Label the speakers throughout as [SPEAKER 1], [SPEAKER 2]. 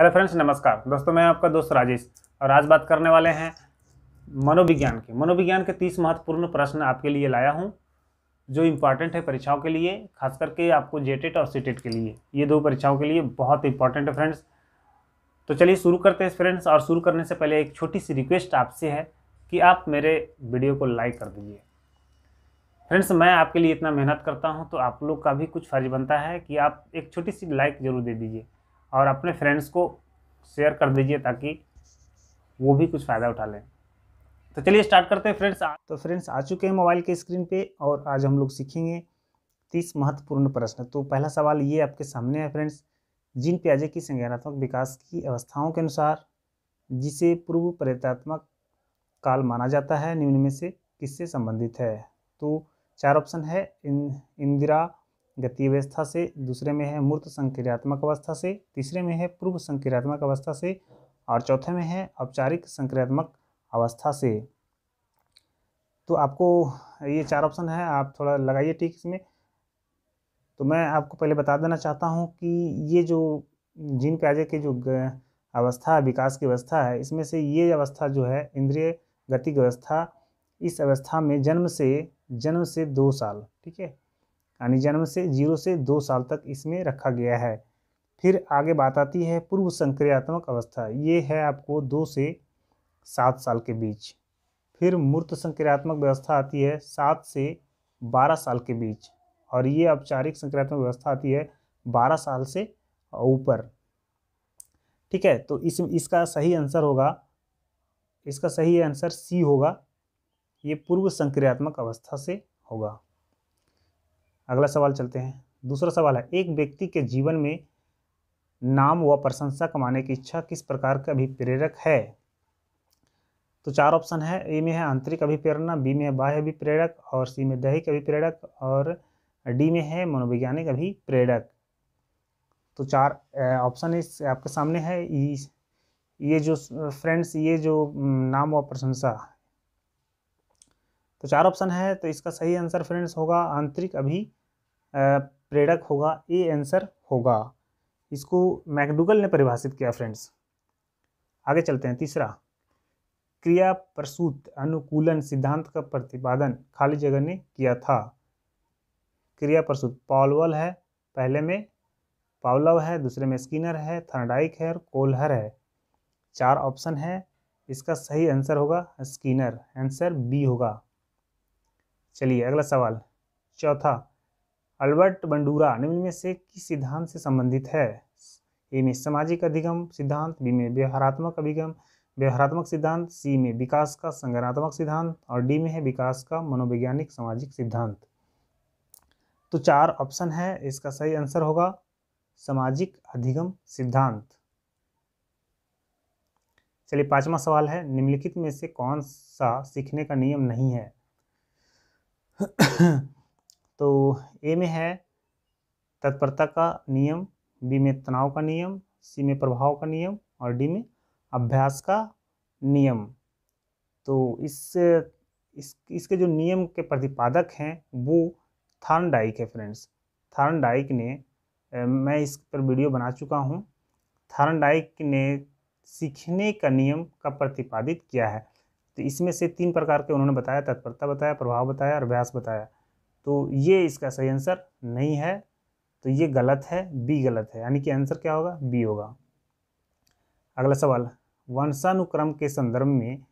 [SPEAKER 1] hello friends नमस्कार दोस्तों मैं आपका दोस्त राजेश और आज बात करने वाले हैं मनोविज्ञान के मनोविज्ञान के तीस महत्वपूर्ण प्रश्न आपके लिए लाया हूँ जो इम्पॉर्टेंट है परीक्षाओं के लिए खास करके आपको जेटेट e और सीटेट e के लिए ये दो परीक्षाओं के लिए बहुत इंपॉर्टेंट है फ्रेंड्स तो चलिए शुरू करते हैं फ्रेंड्स और शुरू करने से पहले एक छोटी सी रिक्वेस्ट आपसे है कि आप मेरे वीडियो को लाइक कर दीजिए फ्रेंड्स मैं आपके लिए इतना मेहनत करता हूँ तो आप लोग का भी कुछ फर्ज बनता है कि आप एक छोटी सी लाइक ज़रूर दे दीजिए और अपने फ्रेंड्स को शेयर कर दीजिए ताकि वो भी कुछ फ़ायदा उठा लें तो चलिए स्टार्ट करते हैं फ्रेंड्स तो फ्रेंड्स आ चुके हैं मोबाइल के स्क्रीन पे और आज हम लोग सीखेंगे तीस महत्वपूर्ण प्रश्न तो पहला सवाल ये आपके सामने है फ्रेंड्स जिन प्याजे की संज्ञानात्मक विकास की अवस्थाओं के अनुसार जिसे पूर्व प्रेतात्मक काल माना जाता है निम्न में से किससे संबंधित है तो चार ऑप्शन है इंदिरा गति अवस्था से दूसरे में है मूर्त संक्रियात्मक अवस्था से तीसरे में है पूर्व संक्रियात्मक अवस्था से और चौथे में है औपचारिक संक्रियात्मक अवस्था से तो आपको ये चार ऑप्शन है आप थोड़ा लगाइए ठीक इसमें तो मैं आपको पहले बता देना चाहता हूँ कि ये जो जीन प्याजे की जो अवस्था विकास की अवस्था है इसमें से ये अवस्था जो है इंद्रिय गति की अवस्था इस अवस्था में जन्म से जन्म से दो साल ठीक है यानी जन्म से जीरो से दो साल तक इसमें रखा गया है फिर आगे बात आती है पूर्व संक्रियात्मक अवस्था ये है आपको दो से सात साल के बीच फिर मूर्त संक्रियात्मक व्यवस्था आती है सात से बारह साल के बीच और ये औपचारिक संक्रियात्मक व्यवस्था आती है बारह साल से ऊपर ठीक है तो इस इसका सही आंसर होगा इसका सही आंसर सी होगा ये पूर्व संक्रियात्मक अवस्था से होगा अगला सवाल चलते हैं दूसरा सवाल है एक व्यक्ति के जीवन में नाम व प्रशंसा कमाने की इच्छा किस प्रकार का अभिप्रेरक है तो चार ऑप्शन है ए में है आंतरिक अभिप्रेरणा बी में है बाह्य अभिप्रेरक और सी में दैहिक अभिप्रेरक और डी में है मनोवैज्ञानिक अभिप्रेरक तो चार ऑप्शन इस आपके सामने है ये जो फ्रेंड्स ये जो नाम व प्रशंसा तो चार ऑप्शन है तो इसका सही आंसर फ्रेंड्स होगा आंतरिक अभी प्रेरक होगा ए आंसर होगा इसको मैकडूगल ने परिभाषित किया फ्रेंड्स आगे चलते हैं तीसरा क्रिया प्रसूत अनुकूलन सिद्धांत का प्रतिपादन खाली जगह ने किया था क्रिया प्रसूत पॉलवल है पहले में पावलव है दूसरे में स्किनर है थर्डाइक है और कोलहर है चार ऑप्शन है इसका सही आंसर होगा स्किनर आंसर बी होगा चलिए अगला सवाल चौथा अल्बर्ट बंडूरा निम्न में से किस सिद्धांत से संबंधित है ए में सामाजिक अधिगम सिद्धांत बी में व्यवहारात्मक अभिगम व्यवहारात्मक सिद्धांत सी में विकास का संगठनात्मक सिद्धांत और डी में है विकास का मनोवैज्ञानिक सामाजिक सिद्धांत तो चार ऑप्शन है इसका सही आंसर होगा सामाजिक अधिगम सिद्धांत चलिए पांचवा सवाल है निम्नलिखित में से कौन सा सीखने का नियम नहीं है तो ए में है तत्परता का नियम बी में तनाव का नियम सी में प्रभाव का नियम और डी में अभ्यास का नियम तो इस इस इसके जो नियम के प्रतिपादक हैं वो थर्नडाइक है फ्रेंड्स डाइक ने मैं इस पर वीडियो बना चुका हूँ थर्नडाइक ने सीखने का नियम का प्रतिपादित किया है तो इसमें से तीन प्रकार के उन्होंने बताया तत्परता बताया प्रभाव बताया और अभ्यास बताया तो ये इसका सही आंसर नहीं है तो ये गलत है बी गलत है यानी कि आंसर क्या होगा बी होगा अगला सवाल वंशानुक्रम के संदर्भ में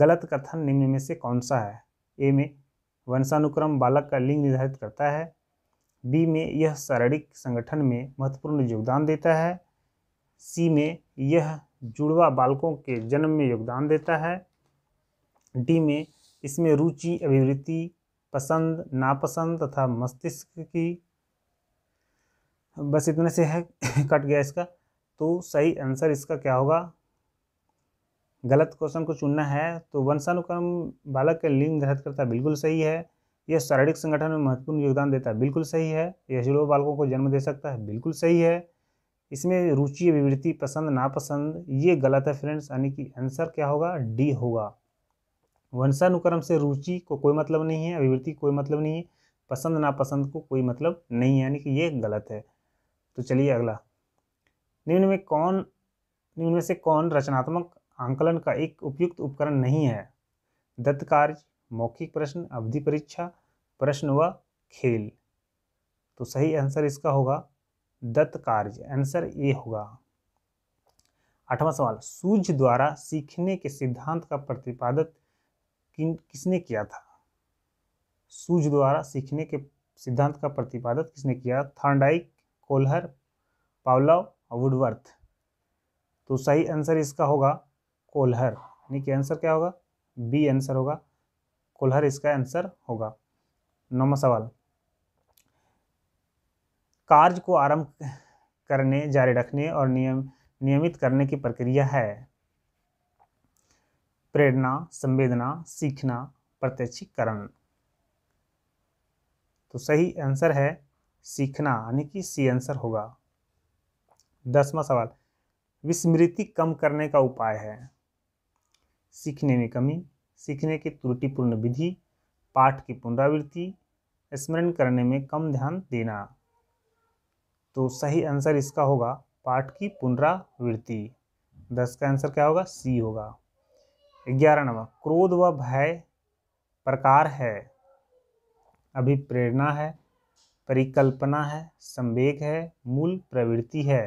[SPEAKER 1] गलत कथन निम्न में से कौन सा है ए में वंशानुक्रम बालक का लिंग निर्धारित करता है बी में यह शारीरिक संगठन में महत्वपूर्ण योगदान देता है सी में यह जुड़वा बालकों के जन्म में योगदान देता है डी में इसमें रुचि अभिवृत्ति पसंद नापसंद तथा मस्तिष्क की बस इतने से है कट गया इसका तो सही आंसर इसका क्या होगा गलत क्वेश्चन को चुनना है तो वंशानुक्रम बालक के लिंग धारित करता बिल्कुल सही है यह शारीरिक संगठन में महत्वपूर्ण योगदान देता है बिल्कुल सही है यह जुड़ो बालकों को जन्म दे सकता है बिल्कुल सही है इसमें रुचि विवृत्ति पसंद नापसंद ये गलत है फ्रेंड्स यानी कि आंसर क्या होगा डी होगा वंशानुक्रम से रुचि को कोई मतलब नहीं है अभिवृत्ति कोई मतलब नहीं है पसंद नापसंद को कोई मतलब नहीं है यानी कि ये गलत है तो चलिए अगला निम्न में कौन निम्न में से कौन रचनात्मक आंकलन का एक उपयुक्त उपकरण नहीं है दत्त कार्य मौखिक प्रश्न अवधि परीक्षा प्रश्न व खेल तो सही आंसर इसका होगा दत्त कार्य आंसर ए होगा आठवां सवाल सूझ द्वारा सीखने के सिद्धांत का प्रतिपादक किन किसने किया था सूज द्वारा सीखने के सिद्धांत का प्रतिपादन किसने किया थांडाइक कोल्हर पावलाव वुडवर्थ तो सही आंसर इसका होगा कोल्हर यानी कि आंसर क्या होगा बी आंसर होगा कोल्हर इसका आंसर होगा नौवा सवाल कार्य को आरंभ करने जारी रखने और नियम नियमित करने की प्रक्रिया है प्रेरणा संवेदना सीखना प्रत्यक्षीकरण तो सही आंसर है सीखना यानी कि सी आंसर होगा दसवा सवाल विस्मृति कम करने का उपाय है सीखने में कमी सीखने की त्रुटिपूर्ण विधि पाठ की पुनरावृत्ति स्मरण करने में कम ध्यान देना तो सही आंसर इसका होगा पाठ की पुनरावृत्ति दस का आंसर क्या होगा सी होगा ग्यारह नंबर क्रोध व भय प्रकार है अभिप्रेरणा है परिकल्पना है संवेग है मूल प्रवृत्ति है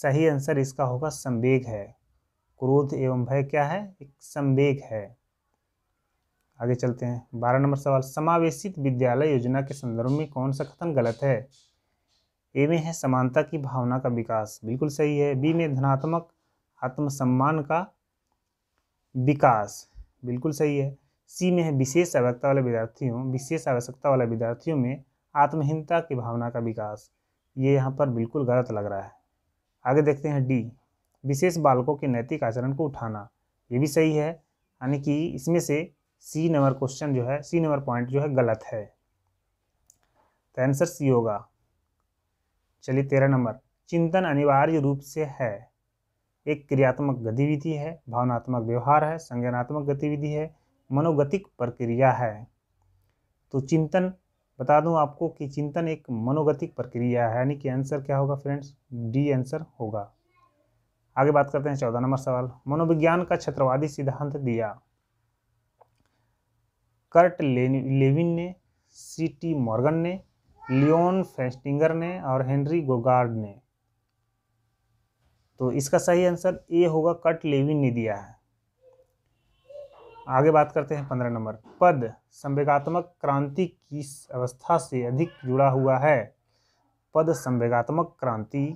[SPEAKER 1] सही आंसर इसका होगा संवेग है क्रोध एवं भय क्या है एक संवेग है आगे चलते हैं बारह नंबर सवाल समावेशित विद्यालय योजना के संदर्भ में कौन सा कथन गलत है ए में है समानता की भावना का विकास बिल्कुल सही है बी में धनात्मक आत्मसम्मान का विकास बिल्कुल सही है सी में है विशेष आवश्यकता वाले विद्यार्थियों विशेष आवश्यकता वाले विद्यार्थियों में आत्महीनता की भावना का विकास ये यहाँ पर बिल्कुल गलत लग रहा है आगे देखते हैं डी विशेष बालकों के नैतिक आचरण को उठाना ये भी सही है यानी कि इसमें से सी नंबर क्वेश्चन जो है सी नंबर पॉइंट जो है गलत है तो आंसर सी होगा चलिए तेरह नंबर चिंतन अनिवार्य रूप से है एक क्रियात्मक गतिविधि है भावनात्मक व्यवहार है संज्ञानात्मक गतिविधि है मनोगतिक प्रक्रिया है तो चिंतन बता दूं आपको कि चिंतन एक मनोगतिक प्रक्रिया है यानी कि आंसर क्या होगा फ्रेंड्स डी आंसर होगा आगे बात करते हैं चौदह नंबर सवाल मनोविज्ञान का छत्रवादी सिद्धांत दिया कर्ट लेविन ने सी टी मॉर्गन ने लियोन फेस्टिंगर ने और हेनरी गोगार्ड ने तो इसका सही आंसर ए होगा कट लेविन ने दिया है आगे बात करते हैं पंद्रह नंबर पद संवेगात्मक क्रांति की अवस्था से अधिक जुड़ा हुआ है पद संवेगात्मक क्रांति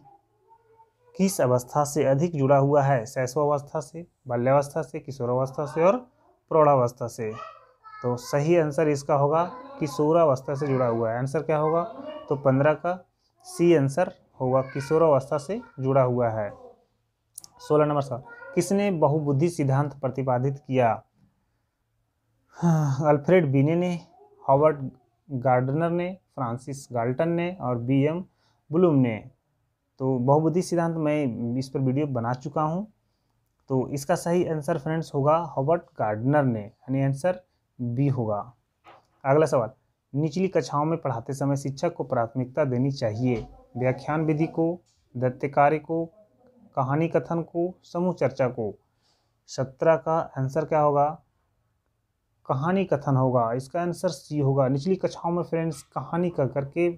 [SPEAKER 1] किस अवस्था से अधिक जुड़ा हुआ है शैशवावस्था से बाल्यावस्था से किशोरावस्था से और प्रौढ़ावस्था से तो सही आंसर इसका होगा किशोरावस्था से जुड़ा हुआ है आंसर क्या होगा तो पंद्रह का सी आंसर होगा किशोरावस्था से जुड़ा हुआ है सोलह नंबर सवाल किसने बहुबुद्धि सिद्धांत प्रतिपादित किया हाँ, अल्फ्रेड बीने ने हॉवर्ड गार्डनर ने फ्रांसिस गाल्टन ने और बी एम ब्लूम ने तो बहुबुद्धि सिद्धांत मैं इस पर वीडियो बना चुका हूँ तो इसका सही आंसर फ्रेंड्स होगा हॉबर्ट गार्डनर ने यानी आंसर बी होगा अगला सवाल निचली कक्षाओं में पढ़ाते समय शिक्षक को प्राथमिकता देनी चाहिए व्याख्यान विधि को दत्त्य कार्य को कहानी कथन को समूह चर्चा को सत्रह का आंसर क्या होगा कहानी कथन होगा इसका आंसर सी होगा निचली कक्षाओं में फ्रेंड्स कहानी का करके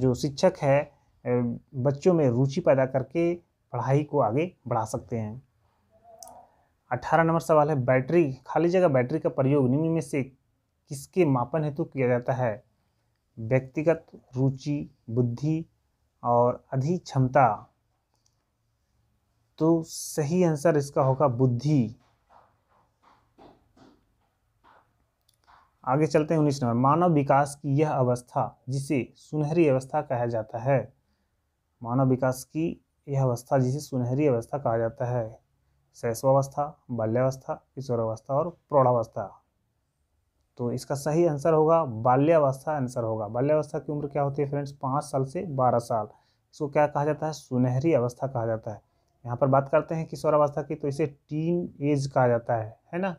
[SPEAKER 1] जो शिक्षक है बच्चों में रुचि पैदा करके पढ़ाई को आगे बढ़ा सकते हैं अठारह नंबर सवाल है बैटरी खाली जगह बैटरी का प्रयोग निम्न में से किसके मापन हेतु किया जाता है व्यक्तिगत रुचि बुद्धि और अधिक क्षमता तो सही आंसर इसका होगा बुद्धि आगे चलते हैं उन्नीस नंबर मानव विकास की यह अवस्था जिसे सुनहरी अवस्था कहा जाता है मानव विकास की यह अवस्था जिसे सुनहरी अवस्था कहा जाता है शैशवावस्था बाल्यावस्था किशोरावस्था और प्रौढ़ावस्था तो इसका सही आंसर होगा बाल्यावस्था आंसर होगा बाल्यावस्था की उम्र क्या होती है फ्रेंड्स पाँच साल से बारह साल इसको क्या कहा जाता है सुनहरी अवस्था कहा जाता है यहाँ पर बात करते हैं किशोरावस्था की तो इसे टीन एज कहा जाता है है ना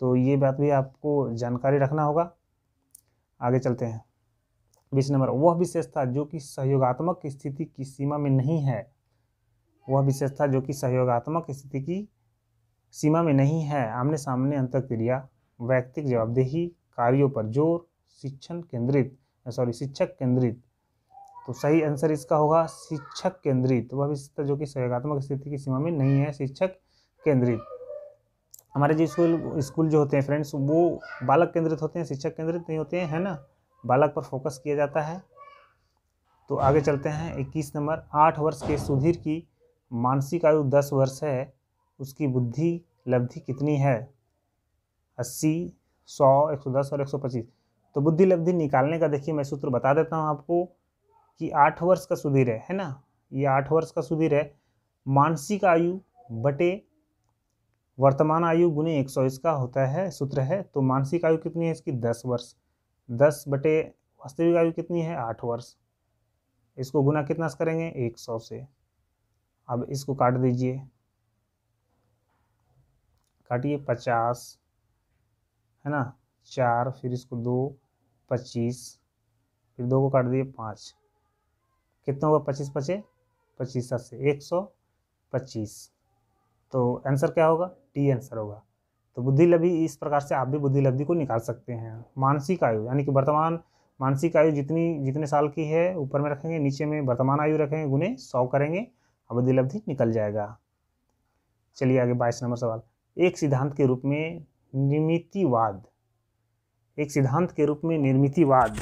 [SPEAKER 1] तो ये बात भी आपको जानकारी रखना होगा आगे चलते हैं बीस नंबर वह विशेषता जो कि सहयोगात्मक स्थिति की सीमा में नहीं है वह विशेषता जो कि सहयोगात्मक स्थिति की सीमा में नहीं है आमने सामने क्रिया वैयक्तिक जवाबदेही कार्यों पर जोर शिक्षण केंद्रित सॉरी शिक्षक केंद्रित तो सही आंसर इसका होगा शिक्षक केंद्रित वह विशेषता जो कि सहयोगात्मक स्थिति की सीमा में नहीं है शिक्षक केंद्रित हमारे जो स्कूल स्कूल जो होते हैं फ्रेंड्स वो बालक केंद्रित होते हैं शिक्षक केंद्रित नहीं होते हैं है ना बालक पर फोकस किया जाता है तो आगे चलते हैं इक्कीस नंबर आठ वर्ष के सुधीर की मानसिक आयु दस वर्ष है उसकी बुद्धि लब्धि कितनी है अस्सी सौ एक सौ दस और एक सौ पच्चीस तो बुद्धि लब्धि निकालने का देखिए मैं सूत्र बता देता हूँ आपको कि आठ वर्ष का सुधीर है है ना ये आठ वर्ष का सुधीर है मानसिक आयु बटे वर्तमान आयु गुने एक सौ इसका होता है सूत्र है तो मानसिक आयु कितनी है इसकी दस वर्ष दस बटे वास्तविक आयु कितनी है आठ वर्ष इसको गुना कितना से करेंगे एक सौ से अब इसको काट दीजिए काटिए पचास है ना चार फिर इसको दो पच्चीस फिर दो को काट दिए पाँच कितना होगा पच्चीस पचे पच्चीस सात से एक सौ पच्चीस तो आंसर क्या होगा टी आंसर होगा तो बुद्धि लब्धि इस प्रकार से आप भी बुद्धि लब्धि को निकाल सकते हैं मानसिक आयु यानी कि वर्तमान मानसिक आयु जितनी जितने साल की है ऊपर में रखेंगे नीचे में वर्तमान आयु रखेंगे गुने सौ करेंगे और बुद्धि लब्धि निकल जाएगा चलिए आगे बाईस नंबर सवाल एक सिद्धांत के रूप में निर्मितिवाद एक सिद्धांत के रूप में निर्मितिवाद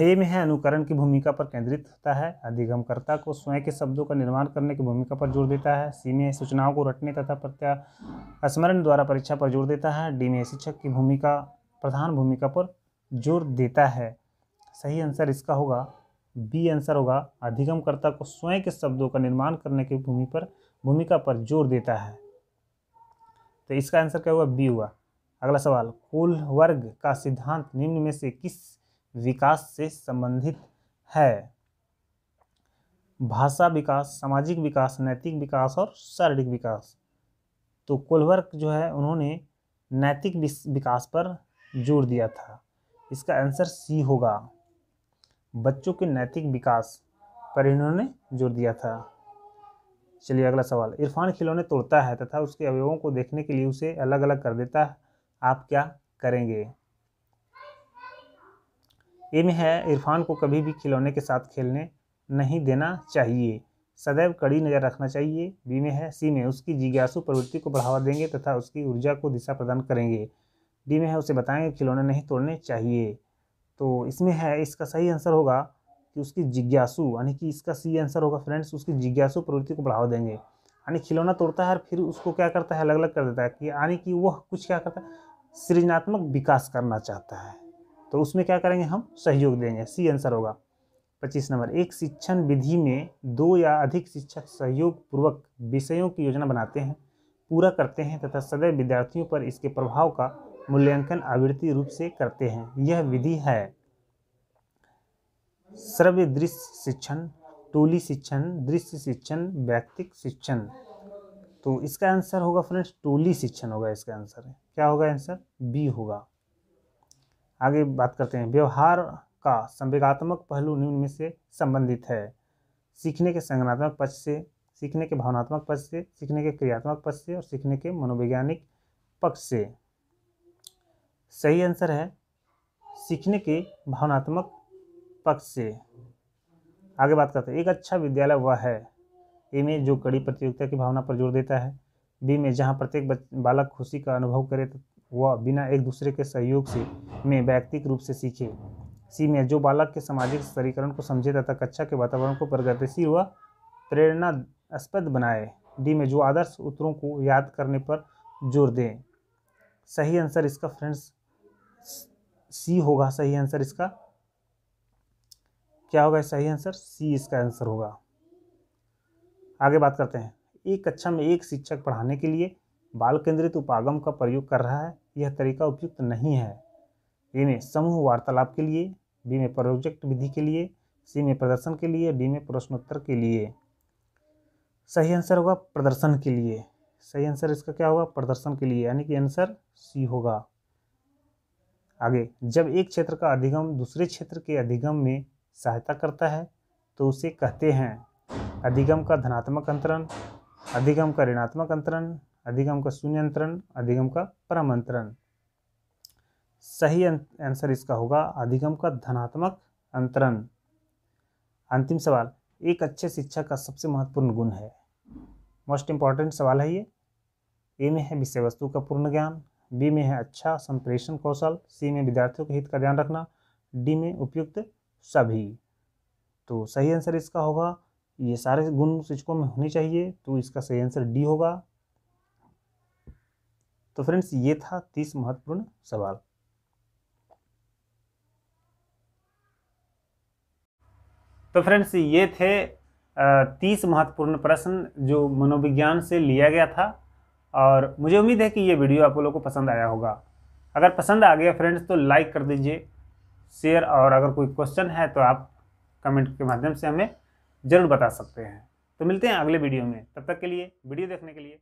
[SPEAKER 1] ए में है अनुकरण की भूमिका पर केंद्रित होता है अधिगमकर्ता को स्वयं के शब्दों का निर्माण करने की भूमिका पर जोर देता है सी में सूचनाओं को रटने तथा प्रत्यास्मरण द्वारा परीक्षा पर जोर देता है डी में शिक्षक की भूमिका प्रधान भूमिका पर जोर देता है सही आंसर इसका होगा बी आंसर होगा अधिगमकर्ता को स्वयं के शब्दों का निर्माण करने की भूमि पर भूमिका पर जोर देता है तो इसका आंसर क्या हुआ बी हुआ अगला सवाल कुल वर्ग का सिद्धांत निम्न में से किस विकास से संबंधित है भाषा विकास सामाजिक विकास नैतिक विकास और शारीरिक विकास तो कोलवर्क जो है उन्होंने नैतिक विकास पर जोर दिया था इसका आंसर सी होगा बच्चों के नैतिक विकास पर इन्होंने जोर दिया था चलिए अगला सवाल इरफान खिलौने तोड़ता है तथा उसके अवयवों को देखने के लिए उसे अलग अलग कर देता है आप क्या करेंगे में है इरफान को कभी भी खिलौने के साथ खेलने नहीं देना चाहिए सदैव कड़ी नज़र रखना चाहिए बी में है सी में उसकी जिज्ञासु प्रवृत्ति को बढ़ावा देंगे तथा उसकी ऊर्जा को दिशा प्रदान करेंगे डी में है उसे बताएंगे खिलौने नहीं तोड़ने चाहिए तो इसमें है इसका सही आंसर होगा कि उसकी जिज्ञासु यानी कि इसका सी आंसर होगा फ्रेंड्स उसकी जिज्ञासु प्रवृत्ति को बढ़ावा देंगे यानी खिलौना तोड़ता है और फिर उसको क्या करता है अलग अलग कर देता है कि यानी कि वह कुछ क्या करता है सृजनात्मक विकास करना चाहता है तो उसमें क्या करेंगे हम सहयोग देंगे सी आंसर होगा पच्चीस नंबर एक शिक्षण विधि में दो या अधिक शिक्षक सहयोग पूर्वक विषयों की योजना बनाते हैं पूरा करते हैं तथा सदैव विद्यार्थियों पर इसके प्रभाव का मूल्यांकन आवृत्ति रूप से करते हैं यह विधि है दृश्य शिक्षण टोली शिक्षण दृश्य शिक्षण व्यक्तिक शिक्षण तो इसका आंसर होगा फ्रेंड्स टोली शिक्षण होगा इसका आंसर क्या होगा आंसर बी होगा आगे बात करते हैं व्यवहार का संवेगात्मक पहलू निम्न में से संबंधित है सीखने के संगनात्मक पक्ष से सीखने के भावनात्मक पक्ष से सीखने के क्रियात्मक पक्ष से और सीखने के मनोवैज्ञानिक पक्ष से सही आंसर है सीखने के भावनात्मक पक्ष से आगे बात करते हैं एक अच्छा विद्यालय वह है ए में जो कड़ी प्रतियोगिता की भावना पर जोर देता है बी में जहाँ प्रत्येक बालक खुशी का अनुभव करे वह बिना एक दूसरे के सहयोग से में व्यक्तिक रूप से सीखे सी में जो बालक के सामाजिक स्तरीकरण को समझे तथा कक्षा के वातावरण को प्रगतिशील व प्रेरणास्पद बनाए डी में जो आदर्श उत्तरों को याद करने पर जोर दें सही आंसर इसका फ्रेंड्स सी होगा सही आंसर इसका क्या होगा सही आंसर सी इसका आंसर होगा आगे बात करते हैं एक कक्षा में एक शिक्षक पढ़ाने के लिए बाल केंद्रित उपागम का प्रयोग कर रहा है यह तरीका उपयुक्त नहीं है ए में समूह वार्तालाप के लिए बी में प्रोजेक्ट विधि के लिए सी में प्रदर्शन के लिए डी में प्रश्नोत्तर के लिए सही आंसर होगा प्रदर्शन के लिए सही आंसर इसका क्या होगा प्रदर्शन के लिए यानी कि आंसर सी होगा आगे जब एक क्षेत्र का अधिगम दूसरे क्षेत्र के अधिगम में सहायता करता है तो उसे कहते हैं अधिगम का धनात्मक अंतरण अधिगम का ऋणात्मक अंतरण अधिगम का शून्यंत्रण अधिगम का परमंत्रण सही आंसर अं-, इसका होगा अधिगम का धनात्मक अंतरण अंतिम सवाल एक अच्छे शिक्षक का सबसे महत्वपूर्ण गुण है मोस्ट इम्पॉर्टेंट सवाल है ये ए में है विषय वस्तु का पूर्ण ज्ञान बी में है अच्छा संप्रेषण कौशल सी में विद्यार्थियों के हित का ध्यान रखना डी में उपयुक्त सभी तो सही आंसर इसका होगा ये सारे गुण शिक्षकों में होने चाहिए तो इसका सही आंसर डी होगा तो फ्रेंड्स ये था तीस महत्वपूर्ण सवाल तो फ्रेंड्स ये थे तीस महत्वपूर्ण प्रश्न जो मनोविज्ञान से लिया गया था और मुझे उम्मीद है कि ये वीडियो आप लोगों को पसंद आया होगा अगर पसंद आ गया फ्रेंड्स तो लाइक कर दीजिए शेयर और अगर कोई क्वेश्चन है तो आप कमेंट के माध्यम से हमें ज़रूर बता सकते हैं तो मिलते हैं अगले वीडियो में तब तक के लिए वीडियो देखने के लिए